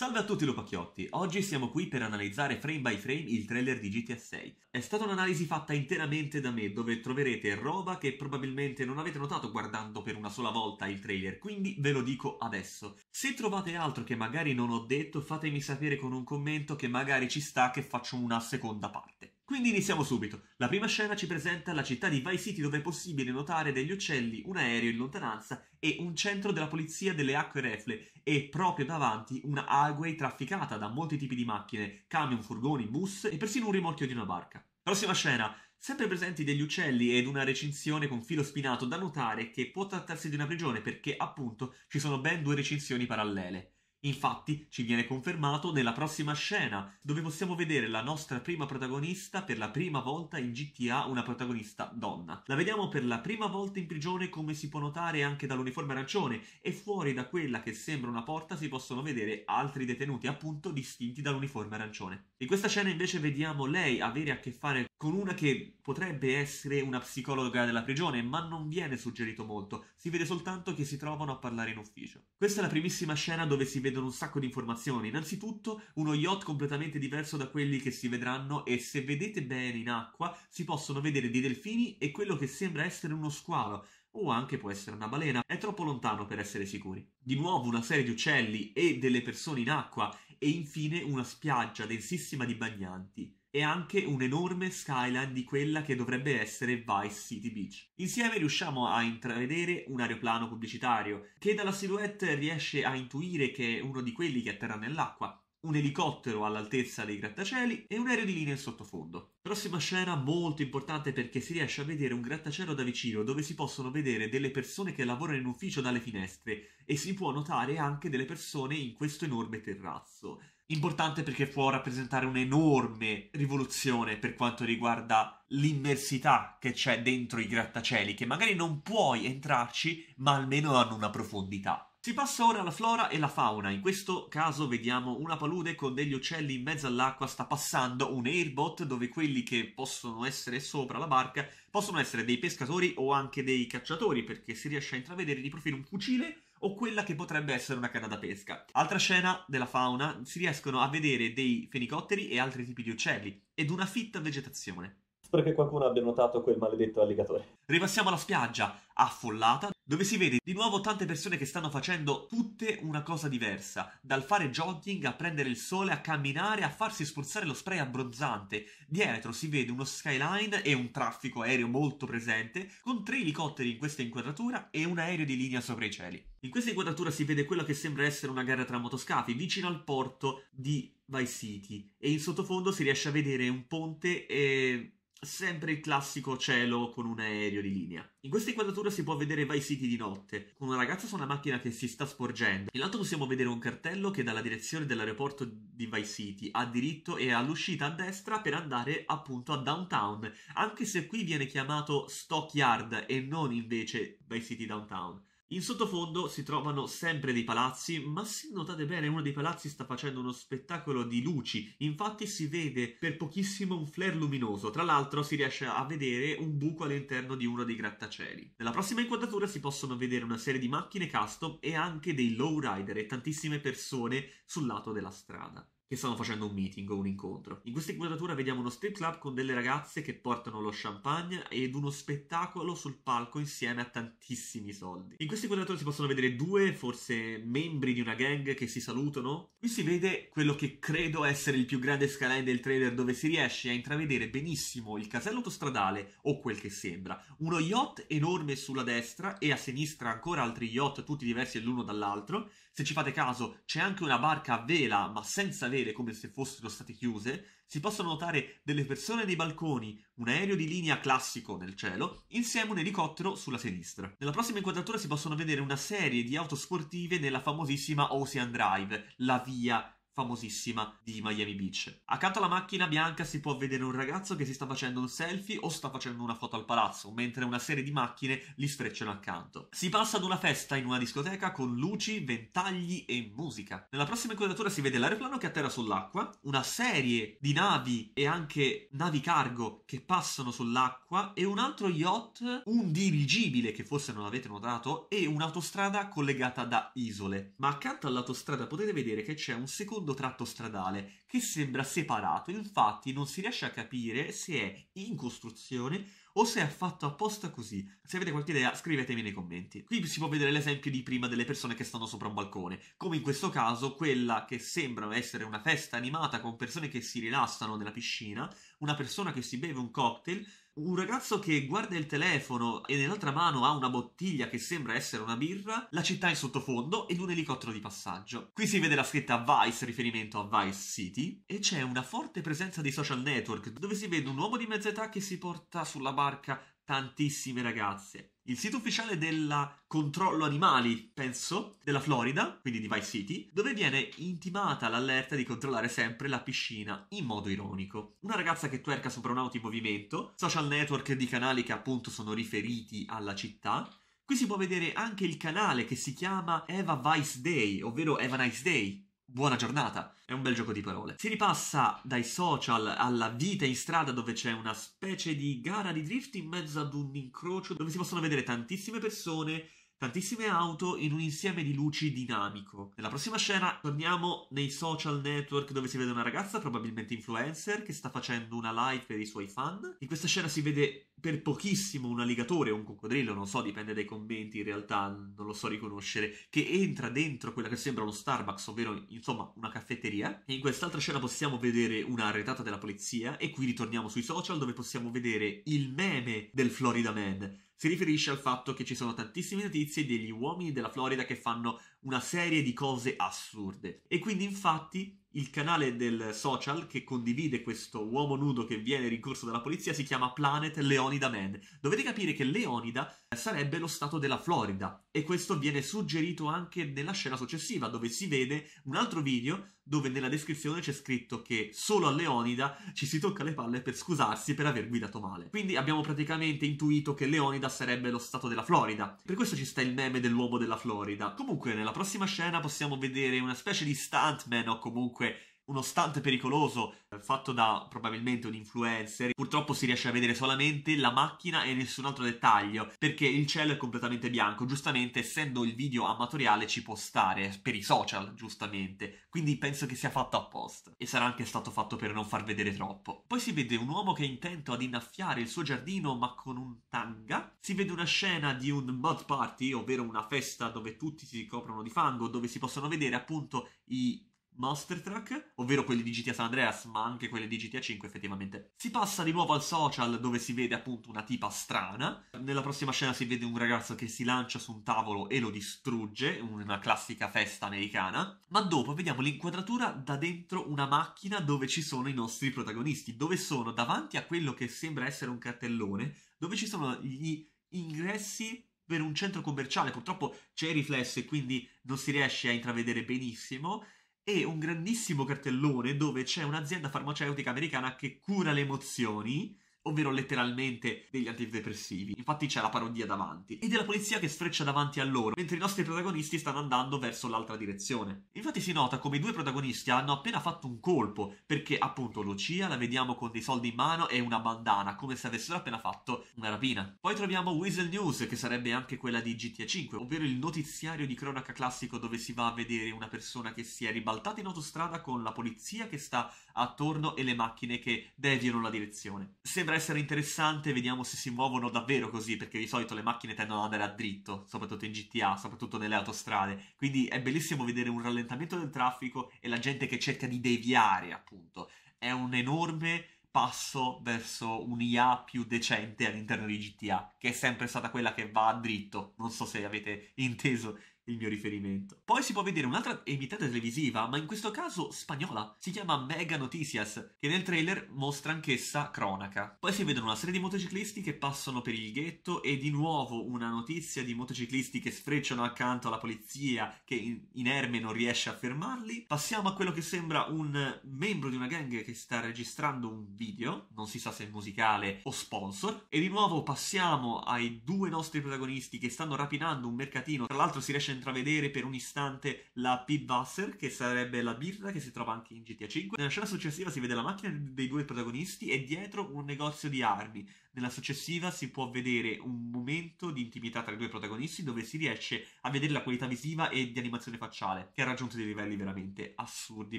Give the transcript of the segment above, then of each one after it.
Salve a tutti Lupacchiotti, oggi siamo qui per analizzare frame by frame il trailer di GTA 6. È stata un'analisi fatta interamente da me, dove troverete roba che probabilmente non avete notato guardando per una sola volta il trailer, quindi ve lo dico adesso. Se trovate altro che magari non ho detto, fatemi sapere con un commento che magari ci sta che faccio una seconda parte. Quindi iniziamo subito. La prima scena ci presenta la città di Vice City dove è possibile notare degli uccelli, un aereo in lontananza e un centro della polizia delle acque refle e proprio davanti una highway trafficata da molti tipi di macchine, camion, furgoni, bus e persino un rimorchio di una barca. Prossima scena. Sempre presenti degli uccelli ed una recinzione con filo spinato da notare che può trattarsi di una prigione perché appunto ci sono ben due recinzioni parallele. Infatti ci viene confermato nella prossima scena, dove possiamo vedere la nostra prima protagonista per la prima volta in GTA, una protagonista donna. La vediamo per la prima volta in prigione come si può notare anche dall'uniforme arancione e fuori da quella che sembra una porta si possono vedere altri detenuti appunto distinti dall'uniforme arancione. In questa scena invece vediamo lei avere a che fare con una che potrebbe essere una psicologa della prigione, ma non viene suggerito molto, si vede soltanto che si trovano a parlare in ufficio. Questa è la primissima scena dove si vede vedono un sacco di informazioni. Innanzitutto, uno yacht completamente diverso da quelli che si vedranno e se vedete bene in acqua si possono vedere dei delfini e quello che sembra essere uno squalo o anche può essere una balena. È troppo lontano per essere sicuri. Di nuovo una serie di uccelli e delle persone in acqua e infine una spiaggia densissima di bagnanti e anche un'enorme skyline di quella che dovrebbe essere Vice City Beach. Insieme riusciamo a intravedere un aeroplano pubblicitario che dalla silhouette riesce a intuire che è uno di quelli che atterra nell'acqua, un elicottero all'altezza dei grattacieli e un aereo di linea in sottofondo. Prossima scena molto importante perché si riesce a vedere un grattacielo da vicino dove si possono vedere delle persone che lavorano in ufficio dalle finestre e si può notare anche delle persone in questo enorme terrazzo. Importante perché può rappresentare un'enorme rivoluzione per quanto riguarda l'immersità che c'è dentro i grattacieli, che magari non puoi entrarci, ma almeno hanno una profondità. Si passa ora alla flora e la fauna, in questo caso vediamo una palude con degli uccelli in mezzo all'acqua, sta passando un airbot dove quelli che possono essere sopra la barca possono essere dei pescatori o anche dei cacciatori perché si riesce a intravedere di profilo un fucile o quella che potrebbe essere una canna da pesca. Altra scena della fauna, si riescono a vedere dei fenicotteri e altri tipi di uccelli, ed una fitta vegetazione. Spero che qualcuno abbia notato quel maledetto alligatore. Ripassiamo alla spiaggia, affollata dove si vede di nuovo tante persone che stanno facendo tutte una cosa diversa, dal fare jogging a prendere il sole, a camminare, a farsi spruzzare lo spray abbronzante. Dietro si vede uno skyline e un traffico aereo molto presente, con tre elicotteri in questa inquadratura e un aereo di linea sopra i cieli. In questa inquadratura si vede quella che sembra essere una gara tra motoscafi vicino al porto di Vice City e in sottofondo si riesce a vedere un ponte e sempre il classico cielo con un aereo di linea. In questa inquadratura si può vedere Vice City di notte, con una ragazza su una macchina che si sta sporgendo. In alto possiamo vedere un cartello che dalla direzione dell'aeroporto di Vice City a diritto e all'uscita a destra per andare appunto a downtown, anche se qui viene chiamato Stockyard e non invece Vice City Downtown. In sottofondo si trovano sempre dei palazzi, ma se notate bene uno dei palazzi sta facendo uno spettacolo di luci, infatti si vede per pochissimo un flare luminoso, tra l'altro si riesce a vedere un buco all'interno di uno dei grattacieli. Nella prossima inquadratura si possono vedere una serie di macchine custom e anche dei lowrider e tantissime persone sul lato della strada che stanno facendo un meeting o un incontro. In questa inquadratura vediamo uno strip club con delle ragazze che portano lo champagne ed uno spettacolo sul palco insieme a tantissimi soldi. In questa inquadratura si possono vedere due, forse membri di una gang che si salutano. Qui si vede quello che credo essere il più grande skyline del trailer dove si riesce a intravedere benissimo il casello autostradale o quel che sembra, uno yacht enorme sulla destra e a sinistra ancora altri yacht tutti diversi l'uno dall'altro se ci fate caso, c'è anche una barca a vela, ma senza vele, come se fossero state chiuse. Si possono notare delle persone nei balconi, un aereo di linea classico nel cielo, insieme a un elicottero sulla sinistra. Nella prossima inquadratura si possono vedere una serie di auto sportive nella famosissima Ocean Drive, la via famosissima di Miami Beach. Accanto alla macchina bianca si può vedere un ragazzo che si sta facendo un selfie o sta facendo una foto al palazzo, mentre una serie di macchine li sfrecciano accanto. Si passa ad una festa in una discoteca con luci, ventagli e musica. Nella prossima inquadratura si vede l'aeroplano che atterra sull'acqua, una serie di navi e anche navi cargo che passano sull'acqua e un altro yacht, un dirigibile che forse non avete notato e un'autostrada collegata da isole. Ma accanto all'autostrada potete vedere che c'è un secondo secondo tratto stradale che sembra separato, infatti non si riesce a capire se è in costruzione o se è fatto apposta così. Se avete qualche idea scrivetemi nei commenti. Qui si può vedere l'esempio di prima delle persone che stanno sopra un balcone, come in questo caso quella che sembra essere una festa animata con persone che si rilassano nella piscina, una persona che si beve un cocktail, un ragazzo che guarda il telefono e nell'altra mano ha una bottiglia che sembra essere una birra, la città in sottofondo ed un elicottero di passaggio. Qui si vede la scritta Vice, riferimento a Vice City, e c'è una forte presenza dei social network dove si vede un uomo di mezza età che si porta sulla barca tantissime ragazze. Il sito ufficiale del controllo animali, penso, della Florida, quindi di Vice City, dove viene intimata l'allerta di controllare sempre la piscina in modo ironico. Una ragazza che twerca sopra un'auto in movimento, social network di canali che appunto sono riferiti alla città, Qui si può vedere anche il canale che si chiama Eva Vice Day, ovvero Eva Nice Day, Buona giornata, è un bel gioco di parole. Si ripassa dai social alla vita in strada dove c'è una specie di gara di drift in mezzo ad un incrocio dove si possono vedere tantissime persone tantissime auto in un insieme di luci dinamico. Nella prossima scena torniamo nei social network dove si vede una ragazza, probabilmente influencer, che sta facendo una live per i suoi fan. In questa scena si vede per pochissimo un alligatore o un coccodrillo, non so, dipende dai commenti, in realtà non lo so riconoscere, che entra dentro quella che sembra uno Starbucks, ovvero insomma una caffetteria. E in quest'altra scena possiamo vedere una retata della polizia e qui ritorniamo sui social dove possiamo vedere il meme del Florida Man si riferisce al fatto che ci sono tantissime notizie degli uomini della Florida che fanno una serie di cose assurde. E quindi infatti il canale del social che condivide questo uomo nudo che viene rincorso dalla polizia si chiama Planet Leonida Man. Dovete capire che Leonida sarebbe lo stato della Florida e questo viene suggerito anche nella scena successiva dove si vede un altro video dove nella descrizione c'è scritto che solo a Leonida ci si tocca le palle per scusarsi per aver guidato male. Quindi abbiamo praticamente intuito che Leonida sarebbe lo stato della Florida. Per questo ci sta il meme dell'uomo della Florida. Comunque nella prossima scena possiamo vedere una specie di stuntman o comunque uno stunt pericoloso eh, fatto da probabilmente un influencer. Purtroppo si riesce a vedere solamente la macchina e nessun altro dettaglio, perché il cielo è completamente bianco. Giustamente, essendo il video amatoriale, ci può stare per i social, giustamente. Quindi penso che sia fatto apposta. E sarà anche stato fatto per non far vedere troppo. Poi si vede un uomo che è intento ad innaffiare il suo giardino, ma con un tanga. Si vede una scena di un mud party, ovvero una festa dove tutti si coprono di fango, dove si possono vedere appunto i Master Track, ovvero quelli di GTA San Andreas, ma anche quelli di GTA 5 effettivamente. Si passa di nuovo al social dove si vede appunto una tipa strana. Nella prossima scena si vede un ragazzo che si lancia su un tavolo e lo distrugge, una classica festa americana. Ma dopo vediamo l'inquadratura da dentro una macchina dove ci sono i nostri protagonisti, dove sono davanti a quello che sembra essere un cartellone, dove ci sono gli ingressi per un centro commerciale. Purtroppo c'è il riflesso e quindi non si riesce a intravedere benissimo e un grandissimo cartellone dove c'è un'azienda farmaceutica americana che cura le emozioni ovvero letteralmente degli antidepressivi. Infatti c'è la parodia davanti ed è la polizia che sfreccia davanti a loro, mentre i nostri protagonisti stanno andando verso l'altra direzione. Infatti si nota come i due protagonisti hanno appena fatto un colpo, perché appunto Lucia la vediamo con dei soldi in mano e una bandana, come se avessero appena fatto una rapina. Poi troviamo Weasel News, che sarebbe anche quella di GTA V, ovvero il notiziario di cronaca classico dove si va a vedere una persona che si è ribaltata in autostrada con la polizia che sta attorno e le macchine che deviano la direzione. Sembra potrà essere interessante, vediamo se si muovono davvero così, perché di solito le macchine tendono ad andare a dritto, soprattutto in GTA, soprattutto nelle autostrade. Quindi è bellissimo vedere un rallentamento del traffico e la gente che cerca di deviare, appunto. È un enorme passo verso un'IA più decente all'interno di GTA, che è sempre stata quella che va a dritto. Non so se avete inteso il mio riferimento. Poi si può vedere un'altra emittata televisiva, ma in questo caso spagnola. Si chiama Mega Noticias, che nel trailer mostra anch'essa cronaca. Poi si vedono una serie di motociclisti che passano per il ghetto e di nuovo una notizia di motociclisti che sfrecciano accanto alla polizia che inerme non riesce a fermarli. Passiamo a quello che sembra un membro di una gang che sta registrando un video, non si sa se musicale o sponsor. E di nuovo passiamo ai due nostri protagonisti che stanno rapinando un mercatino. Tra l'altro si riesce a intravedere per un istante la P-Wasser, che sarebbe la birra che si trova anche in GTA V. Nella scena successiva si vede la macchina dei due protagonisti e dietro un negozio di armi. Nella successiva si può vedere un momento di intimità tra i due protagonisti dove si riesce a vedere la qualità visiva e di animazione facciale, che ha raggiunto dei livelli veramente assurdi.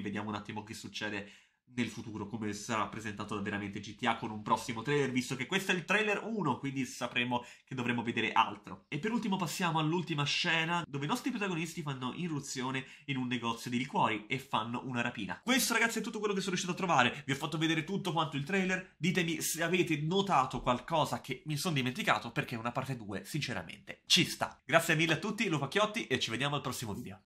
Vediamo un attimo che succede nel futuro, come sarà presentato veramente GTA con un prossimo trailer, visto che questo è il trailer 1, quindi sapremo che dovremo vedere altro. E per ultimo passiamo all'ultima scena, dove i nostri protagonisti fanno irruzione in un negozio di liquori e fanno una rapina. Questo ragazzi è tutto quello che sono riuscito a trovare, vi ho fatto vedere tutto quanto il trailer, ditemi se avete notato qualcosa che mi sono dimenticato, perché una parte 2, sinceramente, ci sta. Grazie mille a tutti, Chiotti, e ci vediamo al prossimo video.